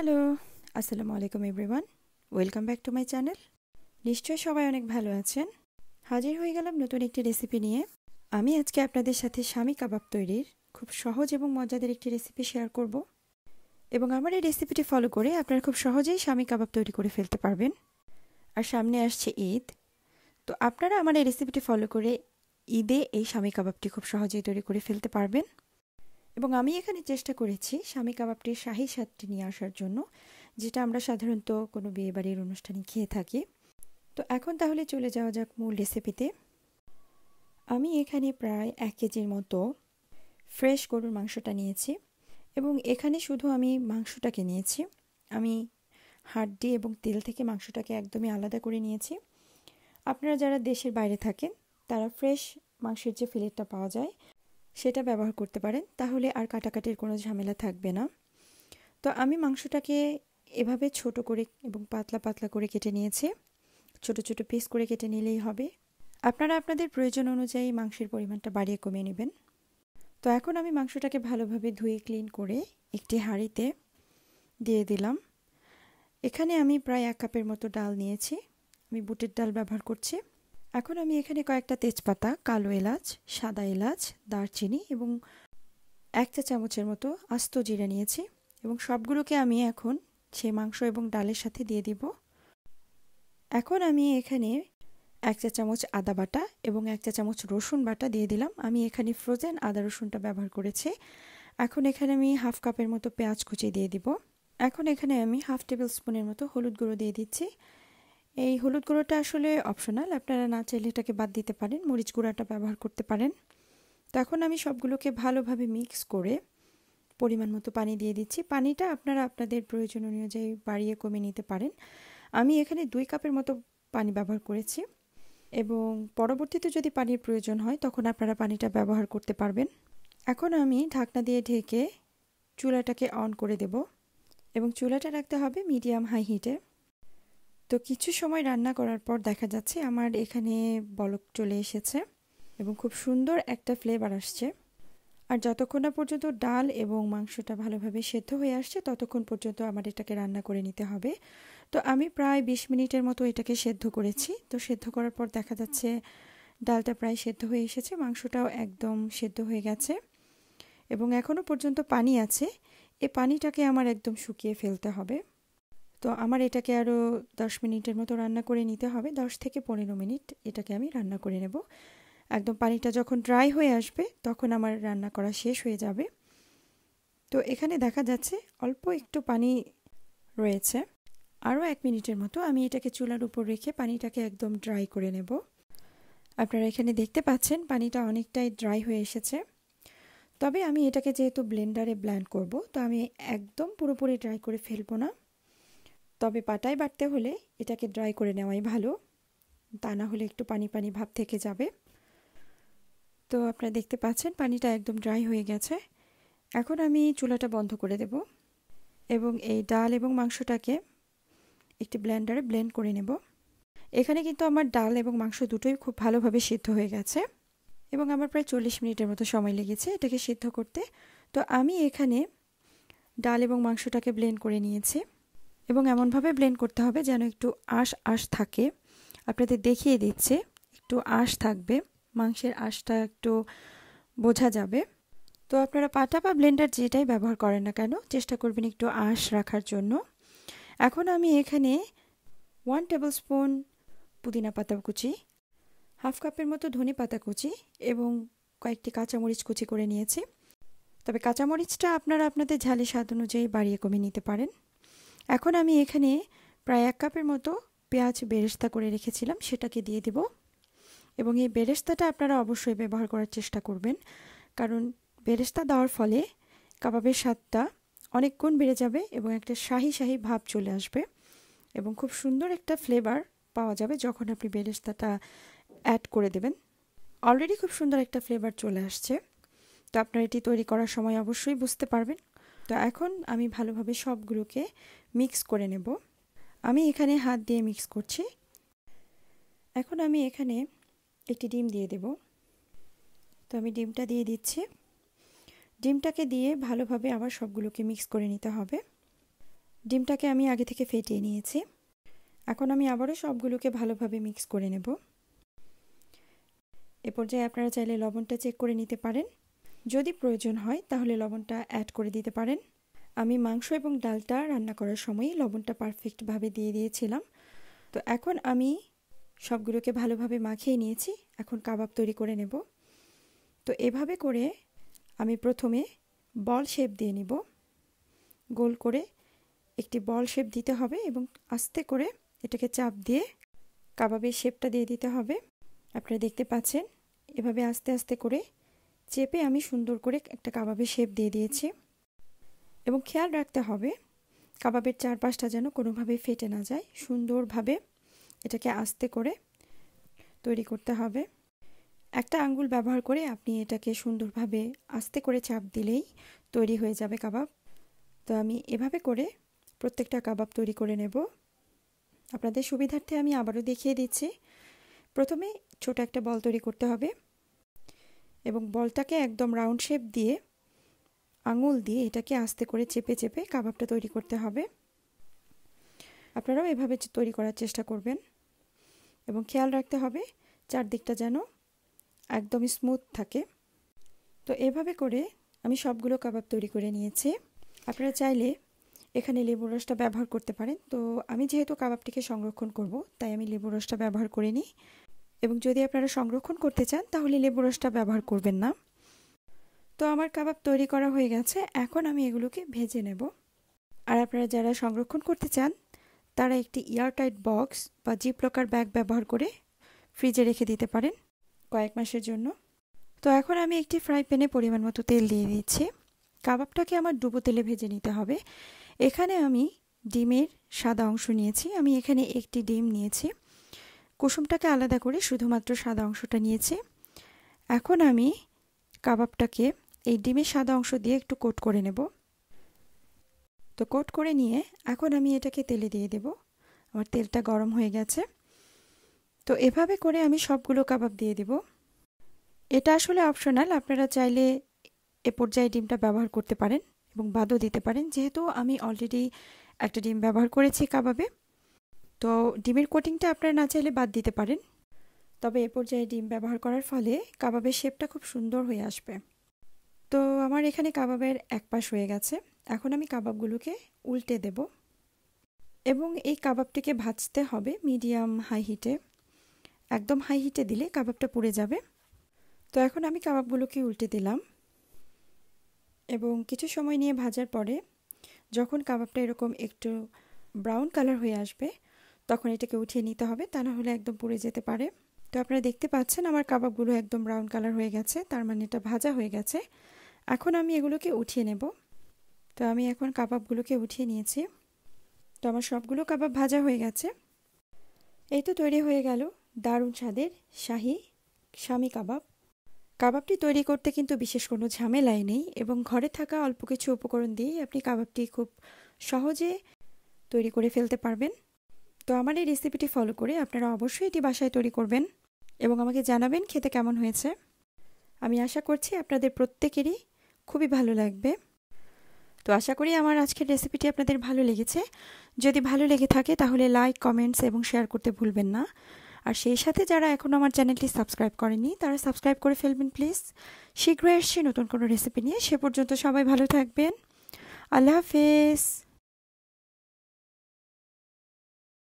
hello আসসালামু আলাইকুম everyone welcome back to my channel নিশ্চয়ই সবাই অনেক ভালো আছেন হাজির হয়ে গেলাম নতুন একটি রেসিপি নিয়ে আমি আজকে আপনাদের সাথে স্বামী কাবাব তৈরির খুব সহজ এবং মজাদার একটি রেসিপি শেয়ার করব এবং আমার এই রেসিপিটি ফলো করে আপনারা খুব সহজেই স্বামী কাবাব তৈরি করে ফেলতে পারবেন আর সামনে আসছে ঈদ তো আপনারা আমার এই রেসিপিটি ফলো করে ঈদে এই স্বামী কাবাবটি খুব সহজেই তৈরি করে ফেলতে পারবেন এবং আমি এখানে চেষ্টা করেছি স্বামী কাবাবটির শাহি স্বাদটি নিয়ে আসার জন্য যেটা আমরা সাধারণত কোনো বিয়েবাড়ির অনুষ্ঠানে খেয়ে থাকি তো এখন তাহলে চলে যাওয়া যাক মূল রেসিপিতে আমি এখানে প্রায় এক কেজির মতো ফ্রেশ গরুর মাংসটা নিয়েছি এবং এখানে শুধু আমি মাংসটাকে নিয়েছি আমি হাড্ডি এবং তেল থেকে মাংসটাকে একদমই আলাদা করে নিয়েছি আপনারা যারা দেশের বাইরে থাকেন তারা ফ্রেশ মাংসের যে ফিলেটটা পাওয়া যায় সেটা ব্যবহার করতে পারেন তাহলে আর কাটাকাটির কোনো ঝামেলা থাকবে না তো আমি মাংসটাকে এভাবে ছোট করে এবং পাতলা পাতলা করে কেটে নিয়েছি ছোট ছোট পিস করে কেটে নিলেই হবে আপনারা আপনাদের প্রয়োজন অনুযায়ী মাংসের পরিমাণটা বাড়িয়ে কমিয়ে নেবেন তো এখন আমি মাংসটাকে ভালোভাবে ধুয়ে ক্লিন করে একটি হাঁড়িতে দিয়ে দিলাম এখানে আমি প্রায় এক কাপের মতো ডাল নিয়েছি আমি বুটের ডাল ব্যবহার করছি এখন আমি এখানে কয়েকটা তেজপাতা কালো এলাচ সাদা এলাচ দারচিনি এবং এক চা চামচের মতো আস্ত জিরা নিয়েছি এবং সবগুলোকে আমি এখন সে মাংস এবং ডালের সাথে দিয়ে দিব এখন আমি এখানে এক চা চামচ আদা বাটা এবং এক চা চামচ রসুন বাটা দিয়ে দিলাম আমি এখানে ফ্রোজেন আদা রসুনটা ব্যবহার করেছি এখন এখানে আমি হাফ কাপের মতো পেঁয়াজ কুচি দিয়ে দিব এখন এখানে আমি হাফ টেবিল স্পুনের মতো হলুদ গুঁড়ো দিয়ে দিচ্ছি এই হলুদ গুঁড়োটা আসলে অপশনাল আপনারা না চাইলে এটাকে বাদ দিতে পারেন মরিচ গুঁড়াটা ব্যবহার করতে পারেন তো এখন আমি সবগুলোকে ভালোভাবে মিক্স করে পরিমাণ মতো পানি দিয়ে দিচ্ছি পানিটা আপনারা আপনাদের প্রয়োজন অনুযায়ী বাড়িয়ে কমে নিতে পারেন আমি এখানে দুই কাপের মতো পানি ব্যবহার করেছি এবং পরবর্তীতে যদি পানির প্রয়োজন হয় তখন আপনারা পানিটা ব্যবহার করতে পারবেন এখন আমি ঢাকনা দিয়ে ঢেকে চুলাটাকে অন করে দেব এবং চুলাটা রাখতে হবে মিডিয়াম হাই হিটে তো কিছু সময় রান্না করার পর দেখা যাচ্ছে আমার এখানে বলক চলে এসেছে এবং খুব সুন্দর একটা ফ্লেভার আসছে আর যতক্ষণ না পর্যন্ত ডাল এবং মাংসটা ভালোভাবে সেদ্ধ হয়ে আসছে ততক্ষণ পর্যন্ত আমার এটাকে রান্না করে নিতে হবে তো আমি প্রায় ২০ মিনিটের মতো এটাকে সেদ্ধ করেছি তো সেদ্ধ করার পর দেখা যাচ্ছে ডালটা প্রায় সেদ্ধ হয়ে এসেছে মাংসটাও একদম সেদ্ধ হয়ে গেছে এবং এখনও পর্যন্ত পানি আছে এ পানিটাকে আমার একদম শুকিয়ে ফেলতে হবে তো আমার এটাকে আরও দশ মিনিটের মতো রান্না করে নিতে হবে দশ থেকে পনেরো মিনিট এটাকে আমি রান্না করে নেব একদম পানিটা যখন ড্রাই হয়ে আসবে তখন আমার রান্না করা শেষ হয়ে যাবে তো এখানে দেখা যাচ্ছে অল্প একটু পানি রয়েছে আরও এক মিনিটের মতো আমি এটাকে চুলার উপর রেখে পানিটাকে একদম ড্রাই করে নেব আপনারা এখানে দেখতে পাচ্ছেন পানিটা অনেকটাই ড্রাই হয়ে এসেছে তবে আমি এটাকে যেহেতু ব্লেন্ডারে ব্ল্যান্ড করব তো আমি একদম পুরোপুরি ড্রাই করে ফেলবো না তবে পাটায় বাটতে হলে এটাকে ড্রাই করে নেওয়াই ভালো তা না হলে একটু পানি পানি ভাব থেকে যাবে তো আপনারা দেখতে পাচ্ছেন পানিটা একদম ড্রাই হয়ে গেছে এখন আমি চুলাটা বন্ধ করে দেব এবং এই ডাল এবং মাংসটাকে একটি ব্লেন্ডারে ব্লেন্ড করে নেব এখানে কিন্তু আমার ডাল এবং মাংস দুটোই খুব ভালোভাবে সিদ্ধ হয়ে গেছে এবং আমার প্রায় চল্লিশ মিনিটের মতো সময় লেগেছে এটাকে সিদ্ধ করতে তো আমি এখানে ডাল এবং মাংসটাকে ব্লেন্ড করে নিয়েছি এবং এমনভাবে ব্লেন্ড করতে হবে যেন একটু আশ আশ থাকে আপনাদের দেখিয়ে দিচ্ছে একটু আশ থাকবে মাংসের আশটা একটু বোঝা যাবে তো আপনারা পাটা বা ব্লেন্ডার যেটাই ব্যবহার করেন না কেন চেষ্টা করবেন একটু আঁশ রাখার জন্য এখন আমি এখানে ওয়ান টেবিল স্পুন পুদিনা পাতা কুচি হাফ কাপের মতো ধনে পাতা কুচি এবং কয়েকটি কাঁচামরিচ কুচি করে নিয়েছি তবে কাঁচামরিচটা আপনারা আপনাদের ঝালে স্বাদ অনুযায়ী বাড়িয়ে কমিয়ে নিতে পারেন এখন আমি এখানে প্রায় এক কাপের মতো পেঁয়াজ বেরেস্তা করে রেখেছিলাম সেটাকে দিয়ে দেব এবং এই বেরেস্তাটা আপনারা অবশ্যই ব্যবহার করার চেষ্টা করবেন কারণ বেরেস্তা দেওয়ার ফলে কাবাবের স্বাদটা অনেকক্ষণ বেড়ে যাবে এবং একটা শাহি শাহি ভাব চলে আসবে এবং খুব সুন্দর একটা ফ্লেভার পাওয়া যাবে যখন আপনি বেরেস্তাটা অ্যাড করে দেবেন অলরেডি খুব সুন্দর একটা ফ্লেভার চলে আসছে তো আপনারা এটি তৈরি করার সময় অবশ্যই বুঝতে পারবেন তো এখন আমি ভালোভাবে সবগুলোকে মিক্স করে নেব আমি এখানে হাত দিয়ে মিক্স করছি এখন আমি এখানে একটি ডিম দিয়ে দেব তো আমি ডিমটা দিয়ে দিচ্ছি ডিমটাকে দিয়ে ভালোভাবে আবার সবগুলোকে মিক্স করে নিতে হবে ডিমটাকে আমি আগে থেকে ফেটিয়ে নিয়েছি এখন আমি আবারও সবগুলোকে ভালোভাবে মিক্স করে নেব এ পর্যায়ে আপনারা চাইলে লবণটা চেক করে নিতে পারেন যদি প্রয়োজন হয় তাহলে লবণটা অ্যাড করে দিতে পারেন আমি মাংস এবং ডালটা রান্না করার সময় লবণটা পারফেক্টভাবে দিয়ে দিয়েছিলাম তো এখন আমি সবগুলোকে ভালোভাবে মাখিয়ে নিয়েছি এখন কাবাব তৈরি করে নেব তো এভাবে করে আমি প্রথমে বল শেপ দিয়ে নিব গোল করে একটি বল শেপ দিতে হবে এবং আস্তে করে এটাকে চাপ দিয়ে কাবাবের শেপটা দিয়ে দিতে হবে আপনারা দেখতে পাচ্ছেন এভাবে আস্তে আস্তে করে চেপে আমি সুন্দর করে একটা কাবাবের শেপ দিয়ে দিয়েছি এবং খেয়াল রাখতে হবে কাবাবের চারপাশটা যেন কোনোভাবে ফেটে না যায় সুন্দরভাবে এটাকে আস্তে করে তৈরি করতে হবে একটা আঙ্গুল ব্যবহার করে আপনি এটাকে সুন্দরভাবে আস্তে করে চাপ দিলেই তৈরি হয়ে যাবে কাবাব তো আমি এভাবে করে প্রত্যেকটা কাবাব তৈরি করে নেব আপনাদের সুবিধার্থে আমি আবারও দেখিয়ে দিচ্ছি প্রথমে ছোট একটা বল তৈরি করতে হবে এবং বলটাকে একদম রাউন্ড শেপ দিয়ে আঙুল দিয়ে এটাকে আস্তে করে চেপে চেপে কাবাবটা তৈরি করতে হবে আপনারাও এভাবে তৈরি করার চেষ্টা করবেন এবং খেয়াল রাখতে হবে চারদিকটা যেন একদমই স্মুথ থাকে তো এভাবে করে আমি সবগুলো কাবাব তৈরি করে নিয়েছি আপনারা চাইলে এখানে লেবু রসটা ব্যবহার করতে পারেন তো আমি যেহেতু কাবাবটিকে সংরক্ষণ করব তাই আমি লেবু রসটা ব্যবহার করে নিই এবং যদি আপনারা সংরক্ষণ করতে চান তাহলে লেবু রসটা ব্যবহার করবেন না তো আমার কাবাব তৈরি করা হয়ে গেছে এখন আমি এগুলোকে ভেজে নেব আর আপনারা যারা সংরক্ষণ করতে চান তারা একটি টাইট বক্স বা জিপ্লকার ব্যাগ ব্যবহার করে ফ্রিজে রেখে দিতে পারেন কয়েক মাসের জন্য তো এখন আমি একটি ফ্রাই প্যানে পরিমাণ মতো তেল দিয়ে দিচ্ছি কাবাবটাকে আমার ডুবো তেলে ভেজে নিতে হবে এখানে আমি ডিমের সাদা অংশ নিয়েছি আমি এখানে একটি ডিম নিয়েছি কুসুমটাকে আলাদা করে শুধুমাত্র সাদা অংশটা নিয়েছি এখন আমি কাবাবটাকে এই ডিমের সাদা অংশ দিয়ে একটু কোট করে নেব তো কোট করে নিয়ে এখন আমি এটাকে তেলে দিয়ে দেব আমার তেলটা গরম হয়ে গেছে তো এভাবে করে আমি সবগুলো কাবাব দিয়ে দেব এটা আসলে অপশনাল আপনারা চাইলে এ পর্যায়ে ডিমটা ব্যবহার করতে পারেন এবং বাদও দিতে পারেন যেহেতু আমি অলরেডি একটা ডিম ব্যবহার করেছি কাবাবে তো ডিমের কোটিংটা আপনারা না চাইলে বাদ দিতে পারেন তবে এ পর্যায়ে ডিম ব্যবহার করার ফলে কাবাবের শেপটা খুব সুন্দর হয়ে আসবে তো আমার এখানে কাবাবের এক পাশ হয়ে গেছে এখন আমি কাবাবগুলোকে উল্টে দেব এবং এই কাবাবটিকে ভাজতে হবে মিডিয়াম হাই হিটে একদম হাই হিটে দিলে কাবাবটা পুড়ে যাবে তো এখন আমি কাবাবগুলোকে উল্টে দিলাম এবং কিছু সময় নিয়ে ভাজার পরে যখন কাবাবটা এরকম একটু ব্রাউন কালার হয়ে আসবে তখন এটাকে উঠিয়ে নিতে হবে তা না হলে একদম পুড়ে যেতে পারে তো আপনারা দেখতে পাচ্ছেন আমার কাবাবগুলো একদম ব্রাউন কালার হয়ে গেছে তার মানে এটা ভাজা হয়ে গেছে এখন আমি এগুলোকে উঠিয়ে নেব তো আমি এখন কাবাবগুলোকে উঠিয়ে নিয়েছি তো আমার সবগুলো কাবাব ভাজা হয়ে গেছে এই তো তৈরি হয়ে গেল দারুণ স্বাদের শাহি স্বামী কাবাব কাবাবটি তৈরি করতে কিন্তু বিশেষ কোনো ঝামেলাই নেই এবং ঘরে থাকা অল্প কিছু উপকরণ দিয়ে আপনি কাবাবটি খুব সহজে তৈরি করে ফেলতে পারবেন তো আমার এই রেসিপিটি ফলো করে আপনারা অবশ্যই এটি বাসায় তৈরি করবেন এবং আমাকে জানাবেন খেতে কেমন হয়েছে আমি আশা করছি আপনাদের প্রত্যেকেরই খুবই ভালো লাগবে তো আশা করি আমার আজকের রেসিপিটি আপনাদের ভালো লেগেছে যদি ভালো লেগে থাকে তাহলে লাইক কমেন্টস এবং শেয়ার করতে ভুলবেন না আর সেই সাথে যারা এখনও আমার চ্যানেলটি সাবস্ক্রাইব করেনি তারা সাবস্ক্রাইব করে ফেলবেন প্লিজ শীঘ্রই আসছি নতুন কোনো রেসিপি নিয়ে সে পর্যন্ত সবাই ভালো থাকবেন আল্লাহ হাফেজ